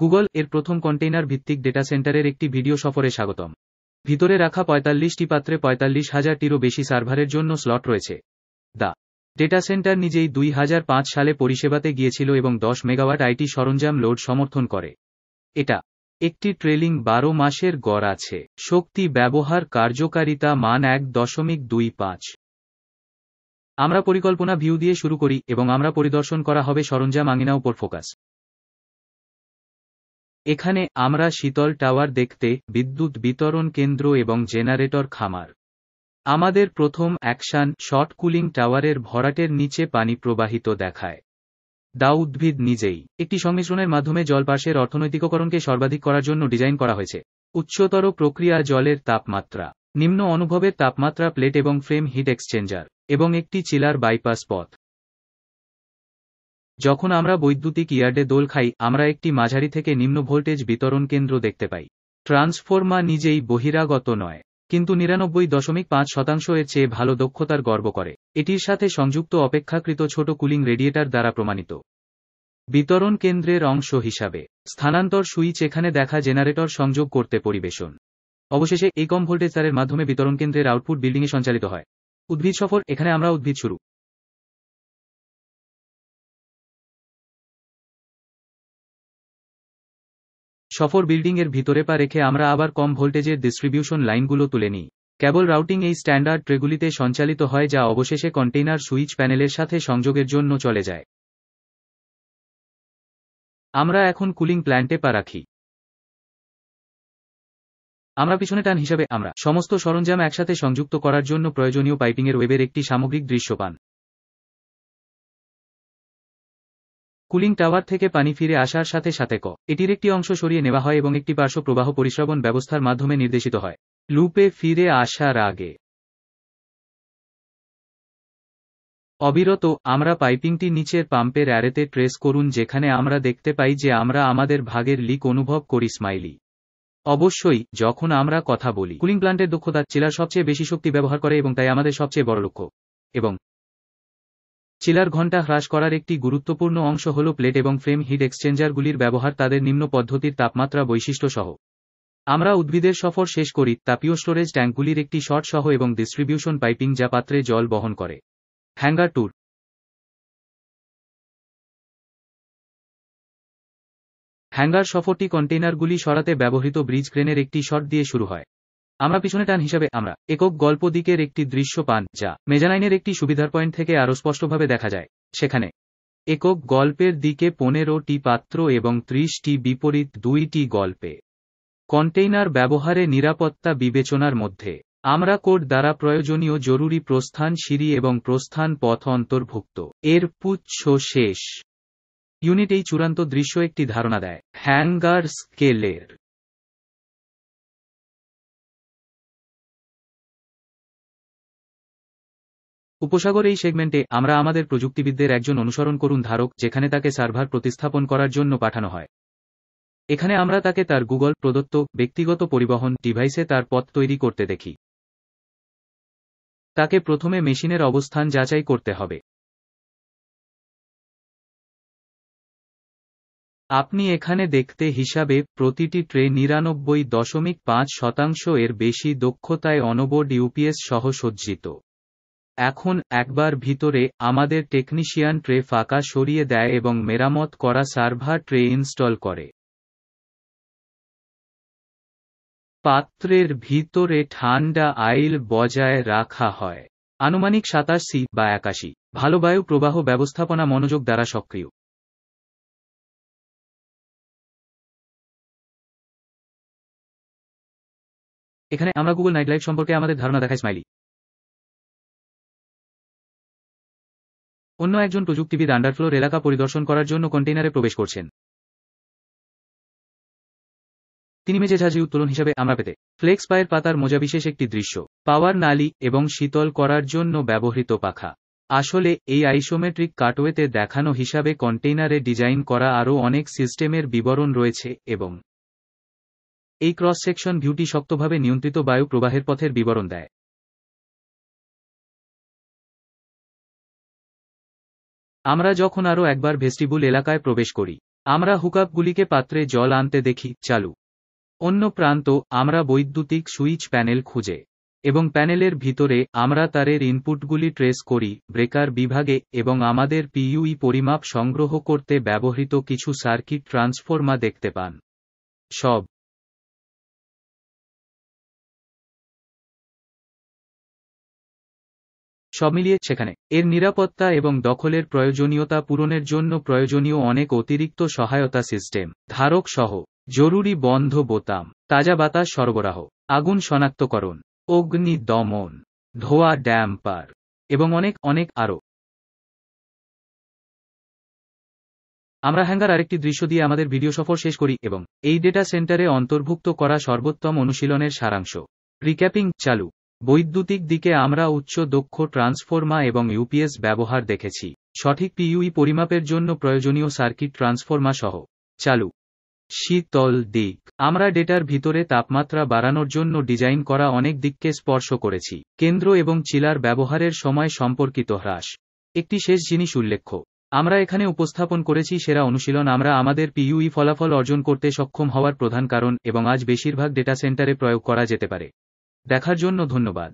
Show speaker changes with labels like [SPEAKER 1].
[SPEAKER 1] Google এর প্রথম container ভিত্তিক
[SPEAKER 2] ডেটা সেন্টারের একটি ভিডিও সফরে স্বাগতম ভিতরে রাখা পঁয়তাল্লিশটি পাত্রে পঁয়তাল্লিশ হাজারটিরও বেশি সার্ভারের জন্য স্লট রয়েছে দা ডেটা সেন্টার নিজেই দুই সালে পরিষেবাতে গিয়েছিল এবং দশ মেগাওয়াট আইটি সরঞ্জাম লোড সমর্থন করে এটা একটি ট্রেলিং বারো মাসের গড় আছে শক্তি ব্যবহার কার্যকারিতা মান এক দশমিক দুই পাঁচ আমরা পরিকল্পনা ভিউ দিয়ে শুরু করি এবং আমরা পরিদর্শন করা হবে সরঞ্জাম আঙিনা উপর ফোকাস এখানে আমরা শীতল টাওয়ার দেখতে বিদ্যুৎ বিতরণ কেন্দ্র এবং জেনারেটর খামার আমাদের প্রথম অ্যাকশান শর্ট কুলিং টাওয়ারের ভরাটের নিচে পানি প্রবাহিত দেখায় দা উদ্ভিদ নিজেই একটি সংমিশ্রণের মাধ্যমে জলপাশের অর্থনৈতিককরণকে সর্বাধিক করার জন্য ডিজাইন করা হয়েছে উচ্চতর প্রক্রিয়া জলের তাপমাত্রা নিম্ন অনুভবের তাপমাত্রা প্লেট এবং ফ্রেম হিট এক্সচেঞ্জার এবং একটি চিলার বাইপাস পথ যখন আমরা বৈদ্যুতিক ইয়ার্ডে দোল খাই আমরা একটি মাঝারি থেকে নিম্ন ভোল্টেজ বিতরণ কেন্দ্র দেখতে পাই ট্রান্সফর্মা নিজেই বহিরাগত নয় কিন্তু নিরানব্বই দশমিক পাঁচ শতাংশ এর চেয়ে ভালো দক্ষতার গর্ব করে এটির সাথে সংযুক্ত অপেক্ষাকৃত ছোট কুলিং রেডিয়েটার দ্বারা প্রমাণিত বিতরণ কেন্দ্রের অংশ হিসাবে স্থানান্তর সুইচ এখানে দেখা জেনারেটর সংযোগ করতে পরিবেশন অবশেষে এই কম ভোল্টেজ তারের মাধ্যমে বিতরণ কেন্দ্রের আউটপুট বিল্ডিংয়ে সঞ্চালিত
[SPEAKER 1] হয় উদ্ভিদ সফর এখানে আমরা উদ্ভিদ শুরু সফর বিল্ডিংয়ের
[SPEAKER 2] ভিতরে পা রেখে আমরা আবার কম ভোল্টেজের ডিস্ট্রিবিউশন লাইনগুলো তুলে নিই কেবল রাউটিং এই স্ট্যান্ডার্ড ট্রেগুলিতে সঞ্চালিত হয় যা অবশেষে কন্টেইনার সুইচ প্যানেলের সাথে সংযোগের জন্য চলে যায়
[SPEAKER 1] আমরা এখন কুলিং প্ল্যান্টে পা রাখি আমরা পিছনে টান হিসাবে আমরা সমস্ত সরঞ্জাম একসাথে সংযুক্ত করার জন্য
[SPEAKER 2] প্রয়োজনীয় পাইপিংয়ের ওয়েবের একটি সামগ্রিক দৃশ্য পান কুলিং টাওয়ার থেকে পানি ফিরে আসার সাথে সাথে ক এটির একটি অংশ সরিয়ে নেওয়া হয় এবং একটি পার্শ্ব প্রবাহ পরিশ্রবণ ব্যবস্থার মাধ্যমে নির্দেশিত হয় লুপে ফিরে আসার আগে অবিরত আমরা পাইপিংটি নিচের পাম্পের অ্যারেতে ট্রেস করুন যেখানে আমরা দেখতে পাই যে আমরা আমাদের ভাগের লিক অনুভব করি স্মাইলি অবশ্যই যখন আমরা কথা বলি কুলিং প্লান্টের দক্ষতা চিলার সবচেয়ে বেশি শক্তি ব্যবহার করে এবং তাই আমাদের সবচেয়ে বড় লক্ষ্য এবং চিলার ঘন্টা হ্রাস করার একটি গুরুত্বপূর্ণ অংশ হল প্লেট এবং ফ্রেম হিট এক্সচেঞ্জারগুলির ব্যবহার তাদের নিম্ন পদ্ধতির তাপমাত্রা বৈশিষ্ট্য সহ আমরা উদ্ভিদের সফর শেষ করি তাপীয় স্টোরেজ ট্যাঙ্কগুলির একটি শর্ট সহ এবং ডিস্ট্রিবিউশন
[SPEAKER 1] পাইপিং যা পাত্রে জল বহন করে হ্যাঙ্গার ট্যুর হ্যাঙ্গার সফরটি কন্টেইনারগুলি সরাতে
[SPEAKER 2] ব্যবহৃত ব্রিজ ক্রেনের একটি শট দিয়ে শুরু হয় আমরা পিছনে টান হিসাবে আমরা একক গল্প দিকের একটি দৃশ্য পান যা মেজানাইনের একটি সুবিধার পয়েন্ট থেকে আরও স্পষ্টভাবে দেখা যায় সেখানে একক গল্পের দিকে পনেরোটি পাত্র এবং ত্রিশটি বিপরীত দুইটি গল্পে কন্টেইনার ব্যবহারে নিরাপত্তা বিবেচনার মধ্যে আমরা কোড দ্বারা প্রয়োজনীয় জরুরি প্রস্থান সিঁড়ি এবং প্রস্থান পথ অন্তর্ভুক্ত এর পুচ্ছ শেষ
[SPEAKER 1] ইউনিট এই চূড়ান্ত দৃশ্য একটি ধারণা দেয় হ্যাঙ্গার স্কেলের উপসাগর এই সেগমেন্টে আমরা আমাদের প্রযুক্তিবিদদের একজন অনুসরণ করুন ধারক
[SPEAKER 2] যেখানে তাকে সার্ভার প্রতিস্থাপন করার জন্য পাঠানো হয় এখানে আমরা তাকে তার গুগল প্রদত্ত ব্যক্তিগত পরিবহন ডিভাইসে তার পথ তৈরি করতে দেখি তাকে প্রথমে মেশিনের অবস্থান যাচাই করতে হবে আপনি এখানে দেখতে হিসাবে প্রতিটি ট্রে নিরানব্বই দশমিক পাঁচ শতাংশ এর বেশি দক্ষতায় অনবোর্ড ইউপিএস সহ সজ্জিত এখন একবার ভিতরে আমাদের টেকনিশিয়ান ট্রে ফাঁকা সরিয়ে দেয় এবং মেরামত করা সার্ভার ট্রে ইনস্টল করে পাত্রের ভিতরে ঠান্ডা আইল বজায় রাখা
[SPEAKER 1] হয় আনুমানিক সাতাশি বা একাশি ভালো বায়ু প্রবাহ ব্যবস্থাপনা মনোযোগ দ্বারা সক্রিয় এখানে আমরা গুগল নাইট লাইফ সম্পর্কে আমাদের ধারণা দেখাই স্মাইলি অন্য একজন প্রযুক্তিবিদ আন্ডারফ্লোর এলাকা পরিদর্শন করার জন্য কন্টেইনারে প্রবেশ করছেন তিনি
[SPEAKER 2] মেঝেঝাঝি উত্তোলন হিসেবে আমরা পেতে ফ্লেক্স পায়ের পাতার মোজা বিশেষ একটি দৃশ্য পাওয়ার নালি এবং শীতল করার জন্য ব্যবহৃত পাখা আসলে এই আইসোমেট্রিক কাটওয়েতে দেখানো হিসাবে কন্টেইনারে ডিজাইন করা আরও অনেক সিস্টেমের বিবরণ রয়েছে এবং
[SPEAKER 1] এই ক্রস সেকশন ভিউটি শক্তভাবে নিয়ন্ত্রিত বায়ু প্রবাহের পথের বিবরণ দেয় আমরা যখন আরও একবার
[SPEAKER 2] ভেস্টিবুল এলাকায় প্রবেশ করি আমরা হুকআপগুলিকে পাত্রে জল আনতে দেখি চালু অন্য প্রান্ত আমরা বৈদ্যুতিক সুইচ প্যানেল খুঁজে এবং প্যানেলের ভিতরে আমরা তারের ইনপুটগুলি ট্রেস করি ব্রেকার বিভাগে এবং আমাদের পিইউই পরিমাপ সংগ্রহ
[SPEAKER 1] করতে ব্যবহৃত কিছু সার্কিট ট্রান্সফর্মা দেখতে পান সব সব মিলিয়ে সেখানে এর নিরাপত্তা এবং দখলের প্রয়োজনীয়তা পূরণের জন্য
[SPEAKER 2] প্রয়োজনীয় অনেক অতিরিক্ত সহায়তা সিস্টেম ধারক সহ জরুরি বন্ধ বোতাম তাজা বাতাস সরবরাহ আগুন শনাক্তকরণ অগ্নি দমন ধোয়া ড্যাম্পার এবং অনেক অনেক আরও আমরা হ্যাঙ্গার আরেকটি দৃশ্য দিয়ে আমাদের ভিডিও সফর শেষ করি এবং এই ডেটা সেন্টারে অন্তর্ভুক্ত করা সর্বোত্তম অনুশীলনের সারাংশ রিক্যাপিং চালু বৈদ্যুতিক দিকে আমরা উচ্চ দক্ষ ট্রান্সফর্মা এবং ইউপিএস ব্যবহার দেখেছি সঠিক পিইউই পরিমাপের জন্য প্রয়োজনীয় সার্কিট ট্রান্সফর্মা সহ চালু শীতল দিক আমরা ডেটার ভিতরে তাপমাত্রা বাড়ানোর জন্য ডিজাইন করা অনেক দিককে স্পর্শ করেছি কেন্দ্র এবং চিলার ব্যবহারের সময় সম্পর্কিত হ্রাস একটি শেষ জিনিস উল্লেখ্য আমরা এখানে উপস্থাপন করেছি সেরা অনুশীলন আমরা আমাদের পিইউই ফলাফল অর্জন করতে সক্ষম হওয়ার প্রধান কারণ এবং আজ
[SPEAKER 1] বেশিরভাগ ডেটা সেন্টারে প্রয়োগ করা যেতে পারে দেখার জন্য ধন্যবাদ